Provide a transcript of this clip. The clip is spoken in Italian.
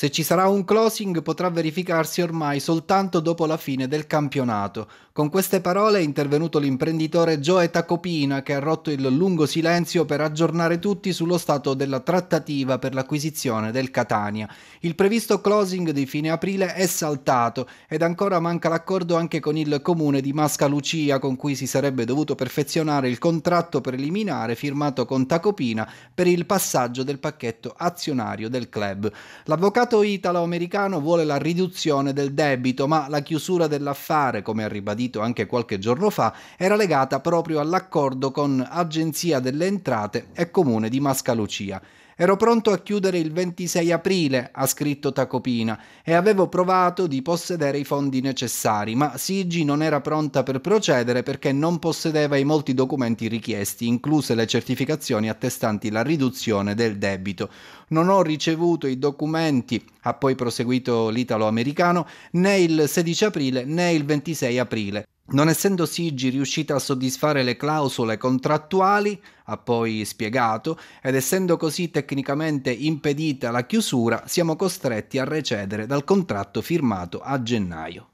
Se ci sarà un closing potrà verificarsi ormai soltanto dopo la fine del campionato. Con queste parole è intervenuto l'imprenditore Joe Tacopina che ha rotto il lungo silenzio per aggiornare tutti sullo stato della trattativa per l'acquisizione del Catania. Il previsto closing di fine aprile è saltato ed ancora manca l'accordo anche con il comune di Mascalucia con cui si sarebbe dovuto perfezionare il contratto preliminare firmato con Tacopina per il passaggio del pacchetto azionario del club. L'avvocato Stato italo-americano vuole la riduzione del debito, ma la chiusura dell'affare, come ha ribadito anche qualche giorno fa, era legata proprio all'accordo con Agenzia delle Entrate e Comune di Mascalucia. Ero pronto a chiudere il 26 aprile, ha scritto Tacopina, e avevo provato di possedere i fondi necessari, ma Sigi non era pronta per procedere perché non possedeva i molti documenti richiesti, incluse le certificazioni attestanti la riduzione del debito. Non ho ricevuto i documenti, ha poi proseguito l'italo-americano, né il 16 aprile né il 26 aprile. Non essendo Sigi riuscita a soddisfare le clausole contrattuali, ha poi spiegato, ed essendo così tecnicamente impedita la chiusura, siamo costretti a recedere dal contratto firmato a gennaio.